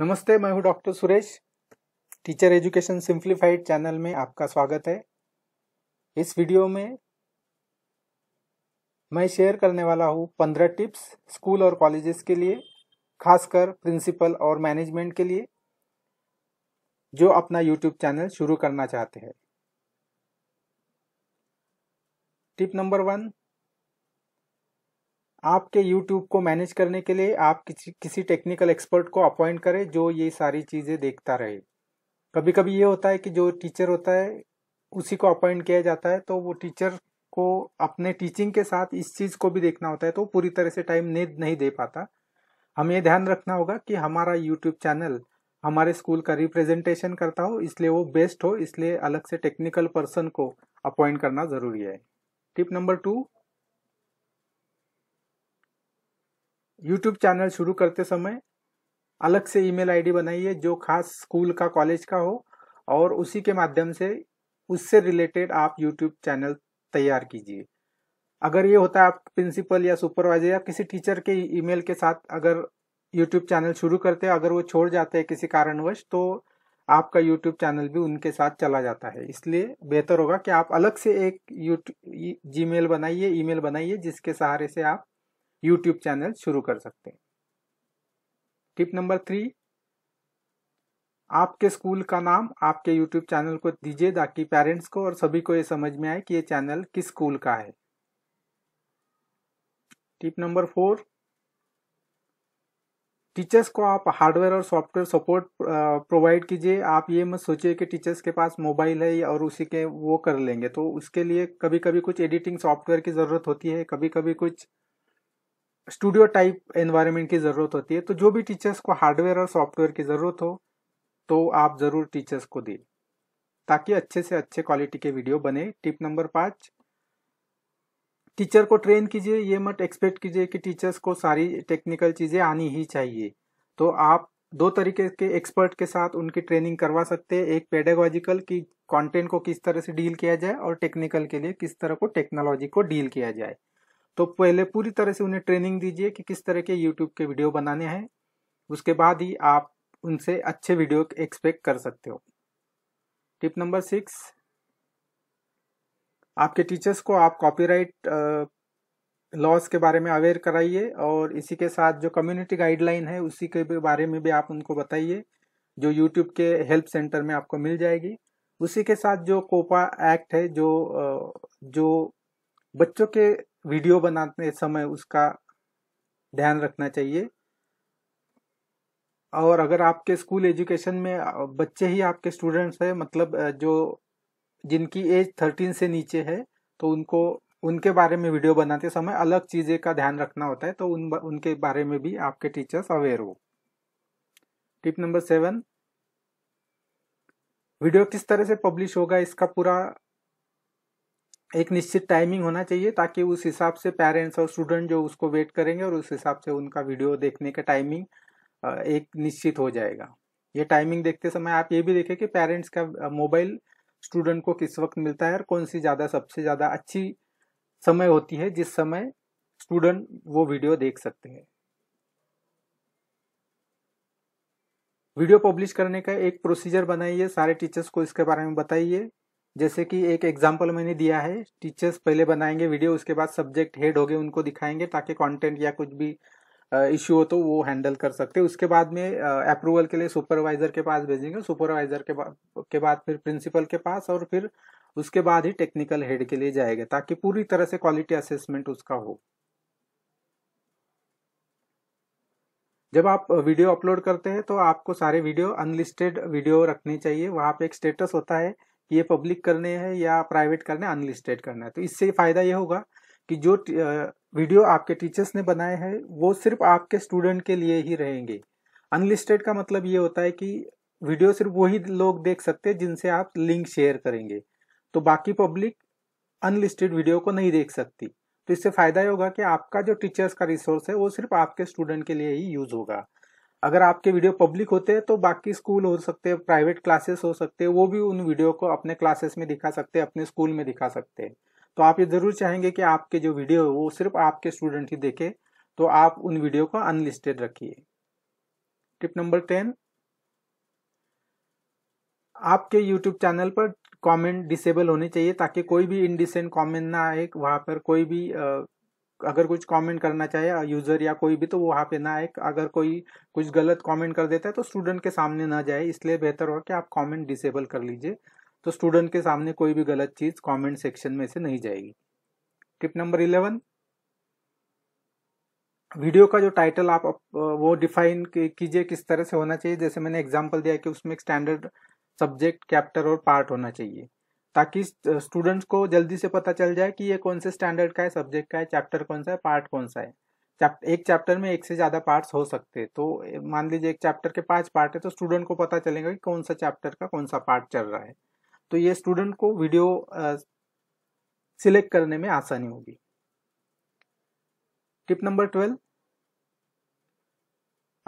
नमस्ते मैं हूं doctor Suresh teacher education simplified channel में आपका स्वागत है इस वीडियो में मैं शेयर करने वाला हूं पंद्रह टिप्स स्कूल और कॉलेजेस के लिए खासकर प्रिंसिपल और मैनेजमेंट के लिए जो अपना यूट्यूब चैनल शुरू करना चाहते हैं टिप नंबर वन आपके YouTube को मैनेज करने के लिए आप किसी किसी टेक्निकल एक्सपर्ट को अपॉइंट करें जो ये सारी चीज़ें देखता रहे कभी कभी ये होता है कि जो टीचर होता है उसी को अपॉइंट किया जाता है तो वो टीचर को अपने टीचिंग के साथ इस चीज़ को भी देखना होता है तो पूरी तरह से टाइम नहीं दे पाता हमें ध्यान रखना होगा कि हमारा यूट्यूब चैनल हमारे स्कूल का रिप्रेजेंटेशन करता हो इसलिए वो बेस्ट हो इसलिए अलग से टेक्निकल पर्सन को अपॉइंट करना ज़रूरी है tip number two YouTube channel शुरू करते समय अलग से ईमेल आईडी बनाइए जो खास स्कूल का कॉलेज का हो और उसी के माध्यम से उससे रिलेटेड आप यूट्यूब चैनल तैयार कीजिए अगर ये होता है आप प्रिंसिपल या सुपरवाइजर या किसी टीचर के ईमेल के साथ अगर यूट्यूब चैनल शुरू करते हैं अगर वो छोड़ जाते हैं किसी कारणवश तो आपका यूट्यूब चैनल भी उनके साथ चला जाता है इसलिए बेहतर होगा कि आप अलग से एक यूट्यूब जी बनाइए ईमेल बनाइए जिसके सहारे से आप यूट्यूब चैनल शुरू कर सकते हैं टिप नंबर थ्री आपके स्कूल का नाम आपके यूट्यूब चैनल को दीजिए ताकि पेरेंट्स को और सभी को ये समझ में आए कि ये चैनल किस स्कूल का है टिप नंबर फोर टीचर्स को आप हार्डवेयर और सॉफ्टवेयर सपोर्ट प्रोवाइड कीजिए आप ये मत सोचिए कि टीचर्स के पास मोबाइल है और उसी के वो कर लेंगे तो उसके लिए कभी कभी कुछ एडिटिंग सॉफ्टवेयर की ज़रूरत होती है कभी कभी कुछ स्टूडियो टाइप एनवायरनमेंट की ज़रूरत होती है तो जो भी टीचर्स को हार्डवेयर और सॉफ्टवेयर की ज़रूरत हो तो आप ज़रूर टीचर्स को दें ताकि अच्छे से अच्छे क्वालिटी के वीडियो बने टिप नंबर पाँच टीचर को ट्रेन कीजिए ये मत एक्सपेक्ट कीजिए कि टीचर्स को सारी टेक्निकल चीज़ें आनी ही चाहिए तो आप दो तरीके के एक्सपर्ट के साथ उनकी ट्रेनिंग करवा सकते हैं एक पेडागोजिकल की कंटेंट को किस तरह से डील किया जाए और टेक्निकल के लिए किस तरह को टेक्नोलॉजी को डील किया जाए तो पहले पूरी तरह से उन्हें ट्रेनिंग दीजिए कि किस तरह के यूट्यूब के वीडियो बनाने हैं उसके बाद ही आप उनसे अच्छे वीडियो एक्सपेक्ट कर सकते हो टिप नंबर सिक्स आपके टीचर्स को आप कॉपीराइट लॉस के बारे में अवेयर कराइए और इसी के साथ जो कम्युनिटी गाइडलाइन है उसी के बारे में भी आप उनको बताइए जो यूट्यूब के हेल्प सेंटर में आपको मिल जाएगी उसी के साथ जो कोपा एक्ट है जो जो बच्चों के वीडियो बनाते समय उसका ध्यान रखना चाहिए और अगर आपके स्कूल एजुकेशन में बच्चे ही आपके स्टूडेंट्स हैं मतलब जो जिनकी एज थर्टीन से नीचे है तो उनको उनके बारे में वीडियो बनाते समय अलग चीज़ें का ध्यान रखना होता है तो उन उनके बारे में भी आपके टीचर्स अवेयर हो टिप नंबर सेवन वीडियो किस तरह से पब्लिश होगा इसका पूरा एक निश्चित टाइमिंग होना चाहिए ताकि उस हिसाब से पेरेंट्स और स्टूडेंट जो उसको वेट करेंगे और उस हिसाब से उनका वीडियो देखने का टाइमिंग एक निश्चित हो जाएगा ये टाइमिंग देखते समय आप ये भी देखें कि पेरेंट्स का मोबाइल स्टूडेंट को किस वक्त मिलता है और कौन सी ज़्यादा सबसे ज़्यादा अच्छी समय होती है जिस समय स्टूडेंट वो वीडियो देख सकते हैं वीडियो पब्लिश करने का एक प्रोसीजर बनाइए सारे टीचर्स को इसके बारे में बताइए जैसे कि एक एग्जाम्पल मैंने दिया है टीचर्स पहले बनाएंगे वीडियो उसके बाद सब्जेक्ट हेड हो गए उनको दिखाएंगे ताकि कंटेंट या कुछ भी इश्यू हो तो वो हैंडल कर सकते हैं उसके बाद में अप्रूवल के लिए सुपरवाइजर के पास भेजेंगे सुपरवाइजर के बाद के बाद फिर प्रिंसिपल के पास और फिर उसके बाद ही टेक्निकल हेड के लिए जाएगा ताकि पूरी तरह से क्वालिटी असेसमेंट उसका हो जब आप वीडियो अपलोड करते हैं तो आपको सारे वीडियो अनलिस्टेड वीडियो रखने चाहिए वहाँ पे एक स्टेटस होता है ये पब्लिक करने हैं या प्राइवेट करने अनलिस्टेड करना है तो इससे फायदा ये होगा कि जो वीडियो आपके टीचर्स ने बनाए हैं वो सिर्फ आपके स्टूडेंट के लिए ही रहेंगे अनलिस्टेड का मतलब ये होता है कि वीडियो सिर्फ वही लोग देख सकते हैं जिनसे आप लिंक शेयर करेंगे तो बाकी पब्लिक अनलिस्टेड वीडियो को नहीं देख सकती तो इससे फायदा ये होगा कि आपका जो टीचर्स का रिसोर्स है वो सिर्फ आपके स्टूडेंट के लिए ही यूज होगा अगर आपके वीडियो पब्लिक होते हैं तो बाकी स्कूल हो सकते हैं प्राइवेट क्लासेस हो सकते हैं वो भी उन वीडियो को अपने क्लासेस में दिखा सकते हैं अपने स्कूल में दिखा सकते हैं तो आप ये ज़रूर चाहेंगे कि आपके जो वीडियो है वो सिर्फ आपके स्टूडेंट ही देखे तो आप उन वीडियो को अनलिस्टेड रखिए टिप नंबर टेन आपके यूट्यूब चैनल पर कमेंट डिसेबल होने चाहिए ताकि कोई भी इनडिसेंट कमेंट ना आए वहाँ पर कोई भी अगर कुछ कमेंट करना चाहे यूज़र या कोई भी तो वो वहाँ पे ना आए अगर कोई कुछ गलत कमेंट कर देता है तो स्टूडेंट के सामने ना जाए इसलिए बेहतर हो कि आप कमेंट डिसेबल कर लीजिए तो स्टूडेंट के सामने कोई भी गलत चीज़ कमेंट सेक्शन में से नहीं जाएगी टिप नंबर इलेवन वीडियो का जो टाइटल आप वो डिफाइन कीजिए किस तरह से होना चाहिए जैसे मैंने एग्जाम्पल दिया कि उसमें एक स्टैंडर्ड सब्जेक्ट कैप्टर और पार्ट होना चाहिए ताकि स्टूडेंट्स को जल्दी से पता चल जाए कि ये कौन से स्टैंडर्ड का है सब्जेक्ट का है चैप्टर कौन सा है पार्ट कौन सा है एक चैप्टर में एक से ज़्यादा पार्ट्स हो सकते हैं तो मान लीजिए एक चैप्टर के पांच पार्ट है तो स्टूडेंट को पता चलेगा कि कौन सा चैप्टर का कौन सा पार्ट चल रहा है तो ये स्टूडेंट को वीडियो सिलेक्ट करने में आसानी होगी टिप नंबर ट्वेल्व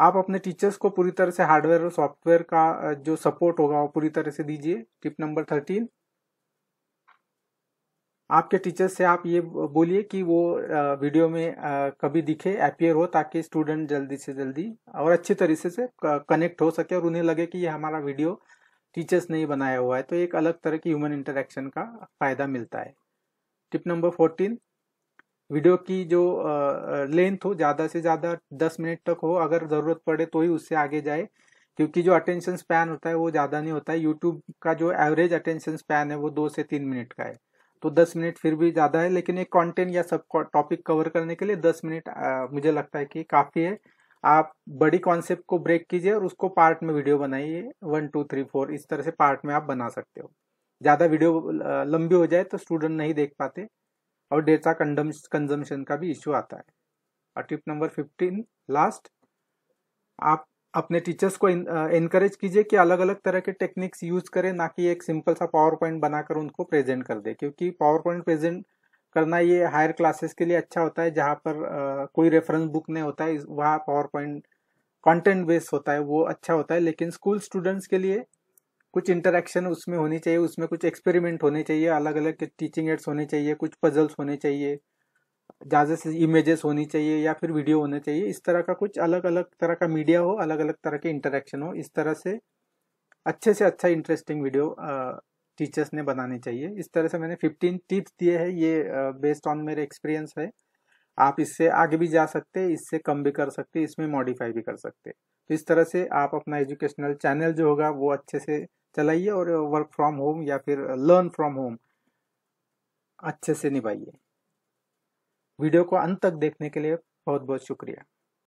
आप अपने टीचर्स को पूरी तरह से हार्डवेयर और सॉफ्टवेयर का जो सपोर्ट होगा वो पूरी तरह से दीजिए टिप नंबर थर्टीन आपके टीचर से आप ये बोलिए कि वो वीडियो में कभी दिखे अपियर हो ताकि स्टूडेंट जल्दी से जल्दी और अच्छी तरीके से कनेक्ट हो सके और उन्हें लगे कि ये हमारा वीडियो टीचर्स ने ही बनाया हुआ है तो एक अलग तरह की ह्यूमन इंटरेक्शन का फ़ायदा मिलता है टिप नंबर फोर्टीन वीडियो की जो लेंथ हो ज़्यादा से ज़्यादा दस मिनट तक हो अगर ज़रूरत पड़े तो ही उससे आगे जाए क्योंकि जो अटेंशन स्पैन होता है वो ज़्यादा नहीं होता है यूट्यूब का जो एवरेज अटेंशन स्पैन है वो दो से तीन मिनट का है तो दस मिनट फिर भी ज़्यादा है लेकिन एक कंटेंट या सब टॉपिक कवर करने के लिए दस मिनट मुझे लगता है कि काफ़ी है आप बड़ी कॉन्सेप्ट को ब्रेक कीजिए और उसको पार्ट में वीडियो बनाइए वन टू थ्री फोर इस तरह से पार्ट में आप बना सकते हो ज़्यादा वीडियो लंबी हो जाए तो स्टूडेंट नहीं देख पाते और डेटा कंजम्पशन का भी इश्यू आता है और टिप नंबर फिफ्टीन लास्ट आप अपने टीचर्स को इनक्रेज कीजिए कि अलग अलग तरह के टेक्निक्स यूज करें ना कि एक सिंपल सा पावर पॉइंट बनाकर उनको प्रेजेंट कर दे क्योंकि पावर पॉइंट प्रेजेंट करना ये हायर क्लासेस के लिए अच्छा होता है जहाँ पर आ, कोई रेफरेंस बुक नहीं होता है वहाँ पावर पॉइंट कॉन्टेंट बेस्ड होता है वो अच्छा होता है लेकिन स्कूल स्टूडेंट्स के लिए कुछ इंटरेक्शन उसमें होनी चाहिए उसमें कुछ एक्सपेरिमेंट होने चाहिए अलग अलग टीचिंग एड्स होने चाहिए कुछ पजल्स होने चाहिए ज़्यादा से इमेजेस होनी चाहिए या फिर वीडियो होना चाहिए इस तरह का कुछ अलग अलग तरह का मीडिया हो अलग अलग तरह के इंटरेक्शन हो इस तरह से अच्छे से अच्छा इंटरेस्टिंग वीडियो टीचर्स ने बनाने चाहिए इस तरह से मैंने फिफ्टीन टिप्स दिए हैं ये बेस्ड ऑन मेरे एक्सपीरियंस है आप इससे आगे भी जा सकते हैं इससे कम भी कर सकते हैं इसमें मॉडिफाई भी कर सकते हैं तो इस तरह से आप अपना एजुकेशनल चैनल जो होगा वो अच्छे से चलाइए और वर्क फ्रॉम होम या फिर लर्न फ्रॉम होम अच्छे से निभाइए वीडियो को अंत तक देखने के लिए बहुत बहुत शुक्रिया